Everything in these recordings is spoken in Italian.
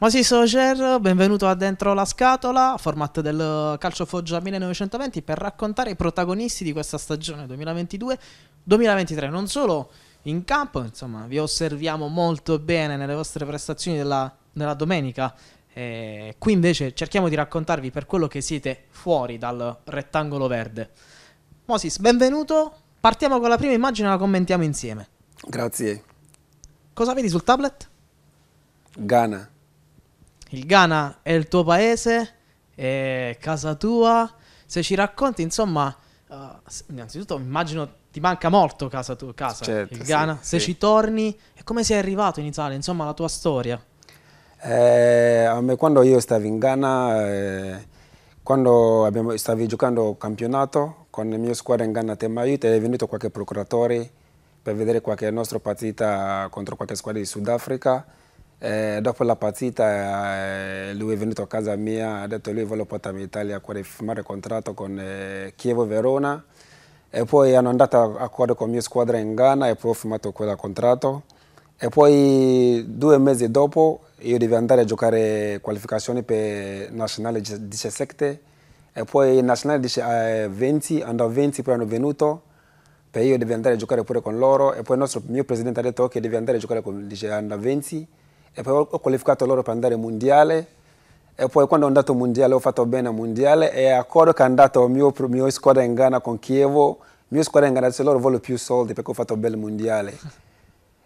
Mosi Soger, benvenuto a Dentro la Scatola, format del Calcio Foggia 1920 per raccontare i protagonisti di questa stagione 2022-2023, non solo in campo, insomma, vi osserviamo molto bene nelle vostre prestazioni della, nella domenica. E qui invece cerchiamo di raccontarvi per quello che siete fuori dal rettangolo verde. Mosis, benvenuto. Partiamo con la prima immagine e la commentiamo insieme. Grazie. Cosa vedi sul tablet? Ghana il Ghana è il tuo paese, è casa tua, se ci racconti insomma, uh, innanzitutto immagino ti manca molto casa tua, casa, certo, il Ghana, sì, se sì. ci torni e come sei arrivato in Italia, insomma la tua storia. Eh, a me quando io stavo in Ghana, eh, quando abbiamo, stavi giocando campionato con la mia squadra in Ghana Tema Aiuto, è venuto qualche procuratore per vedere qualche nostra partita contro qualche squadra di Sudafrica eh, dopo la partita eh, lui è venuto a casa mia, ha detto lui vuole portarmi in Italia a firmare contratto con eh, Chievo Verona e poi hanno andato a accordo con la mia squadra in Ghana e poi ho firmato quel contratto e poi due mesi dopo io devo andare a giocare qualificazioni per Nazionale 17 e poi Nazionale 20, eh, andò 20 poi hanno venuto per io devo andare a giocare pure con loro e poi il nostro mio presidente ha detto che okay, devi andare a giocare con Under 20 e poi ho qualificato loro per andare mondiale e poi quando ho andato mondiale ho fatto bene mondiale e accordo che è andato mio, mio squadra in Ghana con Chievo, mio squadra in Ghana se loro vogliono più soldi perché ho fatto bene mondiale.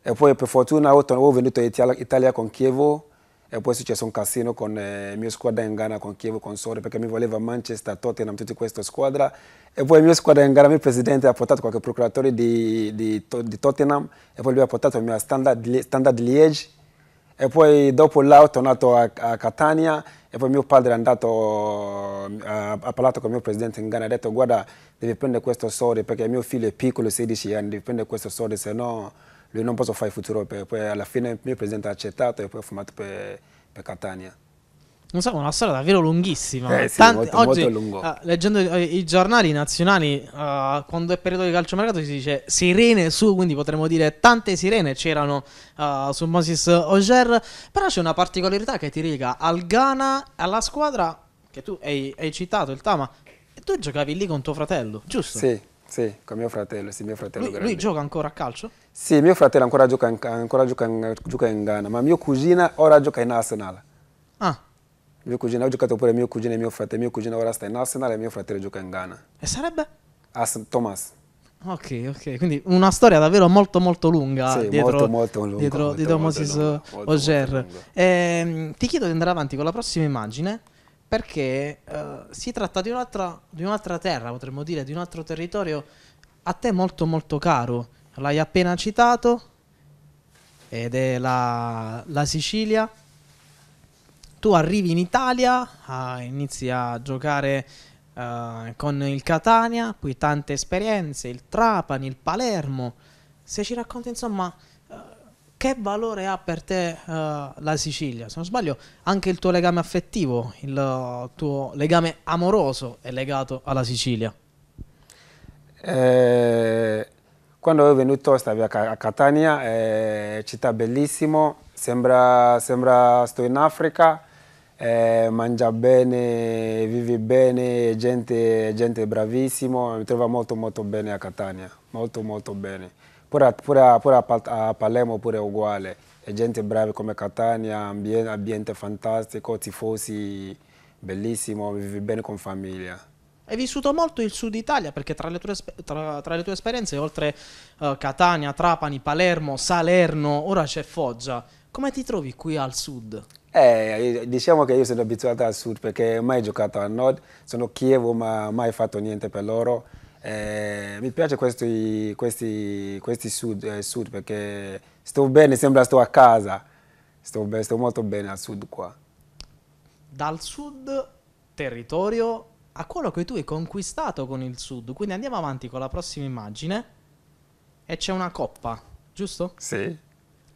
E poi per fortuna ho, ho venuto in Italia, Italia con Chievo e poi è successo un casino con eh, mia squadra in Ghana, con Chievo, con Sore, perché mi voleva Manchester, Tottenham, tutte queste squadre. E poi mia squadra in Ghana, il mio presidente ha portato qualche procuratore di, di, di Tottenham e poi lui ha portato il mio standard, standard Liege e poi dopo là ho tornato a, a Catania e poi mio padre è andato, eh, ha, ha parlato con il mio presidente in Ghana e ha detto guarda devi prendere questo soldi perché mio figlio è piccolo, 16 anni, devi prendere questo soldi se no lui non posso fare il futuro. Poi alla fine il mio presidente ha accettato e poi ho formato per, per Catania non so, una storia davvero lunghissima. Eh, sì, Tanti, molto, oggi, molto uh, eh, leggendo i, eh, i, giornali nazionali, uh, quando è periodo di calcio calciomercato si dice sirene su, quindi potremmo dire tante sirene c'erano uh, su Moses Oger, però c'è una particolarità che ti riga al Ghana, alla squadra che tu hai, hai citato, il Tama, e tu giocavi lì con tuo fratello, giusto? Sì. Sì, con mio fratello, sì, mio fratello lui, lui, gioca ancora a calcio? Sì, mio fratello ancora gioca in, ancora gioca in, gioca in Ghana, ma mio cugina ora gioca in Arsenal. Ah. Mio cugino, ho giocato pure mio cugino e mio fratello. Mio cugino ora sta in Arsenal e mio fratello gioca in Ghana. E sarebbe? As- Thomas. Ok, ok, quindi una storia davvero molto molto lunga sì, dietro, molto, molto lunga, dietro, molto, dietro molto Moses lunga, Oger. Eh, ti chiedo di andare avanti con la prossima immagine perché eh, si tratta di un'altra, di un'altra terra, potremmo dire, di un altro territorio a te molto molto caro. L'hai appena citato ed è la, la Sicilia tu arrivi in Italia, inizi a giocare uh, con il Catania, qui tante esperienze, il Trapani, il Palermo. Se ci racconti insomma uh, che valore ha per te eh, la Sicilia? Se non sbaglio anche il tuo legame affettivo, il tuo legame amoroso è legato alla Sicilia. Eh, quando ero venuto stavi a, a Catania, eh, città bellissima, sembra, che sto in Africa eh, mangia bene, vive bene, gente, gente bravissima, mi trova molto molto bene a Catania, molto molto bene. Pure, pure, pure a Palermo pure è uguale, è gente brava come Catania, ambiente, ambiente fantastico, tifosi bellissimo, vivi bene con famiglia. Hai vissuto molto il sud Italia perché tra le tue, tra, tra le tue esperienze, oltre uh, Catania, Trapani, Palermo, Salerno, ora c'è Foggia. Come ti trovi qui al sud? Eh, diciamo che io sono abituato al sud perché ho mai giocato al nord, sono Chievo ma mai fatto niente per loro. Eh, mi piace questi, questi, questi sud, eh, sud, perché sto bene, sembra sto a casa, sto, be sto molto bene al sud qua. Dal sud, territorio, a quello che tu hai conquistato con il sud, quindi andiamo avanti con la prossima immagine e c'è una coppa, giusto? Sì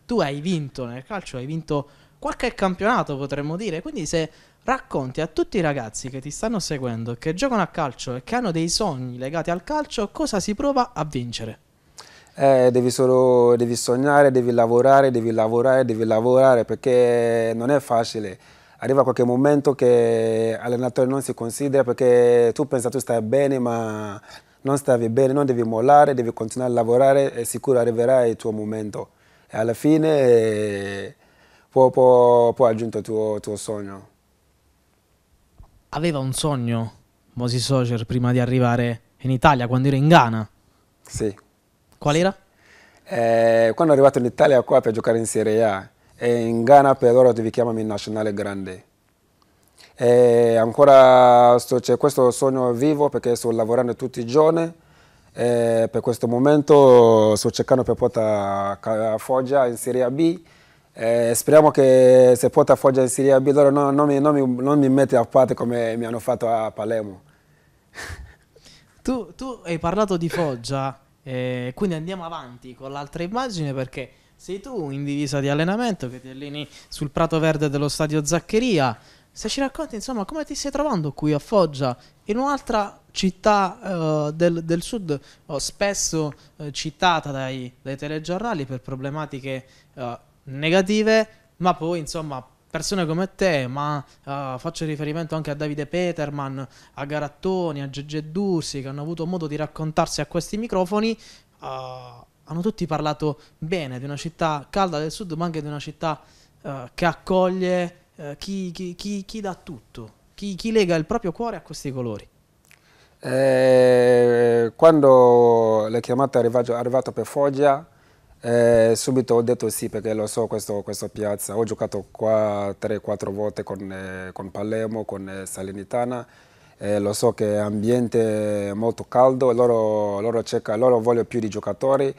tu hai vinto nel calcio, hai vinto qualche campionato potremmo dire, quindi se racconti a tutti i ragazzi che ti stanno seguendo, che giocano a calcio e che hanno dei sogni legati al calcio, cosa si prova a vincere? Eh, devi solo devi sognare, devi lavorare, devi lavorare, devi lavorare perché non è facile. Arriva qualche momento che l'allenatore non si considera perché tu pensi tu stai bene ma non stavi bene, non devi mollare, devi continuare a lavorare e sicuro arriverà il tuo momento e alla fine può, può, può il tuo, tuo sogno. Aveva un sogno Mosi Soger prima di arrivare in Italia, quando era in Ghana? Sì. Qual era? Eh, quando è arrivato in Italia qua per giocare in Serie A e in Ghana per loro ti devi chiamarmi nazionale grande. E ancora c'è questo sogno vivo perché sto lavorando tutti i giorni eh, per questo momento sto cercando per portare a Foggia in Serie B. Eh, speriamo che se porta a Foggia in Serie B loro non, non, mi, non, mi, non mi mette a parte come mi hanno fatto a Palermo. Tu, tu hai parlato di Foggia, eh, quindi andiamo avanti con l'altra immagine perché sei tu in divisa di allenamento che ti alleni sul prato verde dello stadio Zaccheria se ci racconti insomma come ti stai trovando qui a Foggia, in un'altra città uh, del, del, sud oh, spesso uh, citata dai, dai, telegiornali per problematiche uh, negative, ma poi insomma persone come te, ma uh, faccio riferimento anche a Davide Peterman, a Garattoni, a Gegge Dursi, che hanno avuto modo di raccontarsi a questi microfoni, uh, hanno tutti parlato bene di una città calda del sud, ma anche di una città uh, che accoglie eh, chi, chi, chi, chi, dà tutto, chi, lega il proprio cuore a questi colori? Eh, quando la chiamata è arrivata, arrivata per Foggia, eh, subito ho detto sì perché lo so questo, questa piazza, ho giocato qua 3-4 volte con, eh, con, Palermo, con eh, Salinitana, eh, lo so che è ambiente molto caldo, loro, loro, cerca, loro vogliono più di giocatori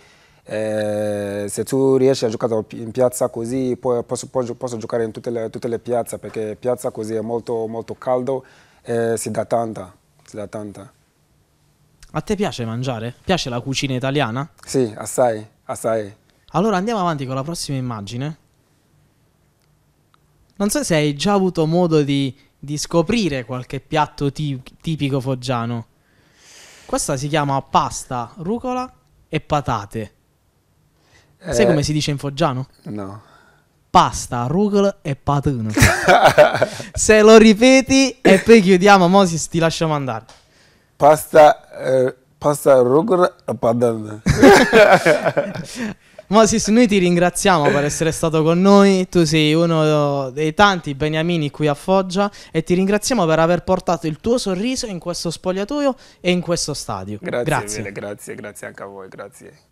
eh, se tu riesci a giocare in piazza così, posso, posso, posso giocare in tutte le, tutte le, piazze, perché piazza così è molto, molto caldo e eh, si dà tanta, si dà tanta. A te piace mangiare? Piace la cucina italiana? Sì, assai, assai. Allora andiamo avanti con la prossima immagine. Non so se hai già avuto modo di, di scoprire qualche piatto tipico foggiano. Questa si chiama pasta, rucola e patate. Sai eh. come si dice in foggiano? No. Pasta, rucola e patino. Se lo ripeti e poi chiudiamo, Moses, ti lasciamo andare. Pasta, eh, pasta rucola e patino. Moses, noi ti ringraziamo per essere stato con noi, tu sei uno dei tanti beniamini qui a Foggia e ti ringraziamo per aver portato il tuo sorriso in questo spogliatoio e in questo stadio. Grazie, grazie. Mille, grazie, grazie anche a voi, grazie.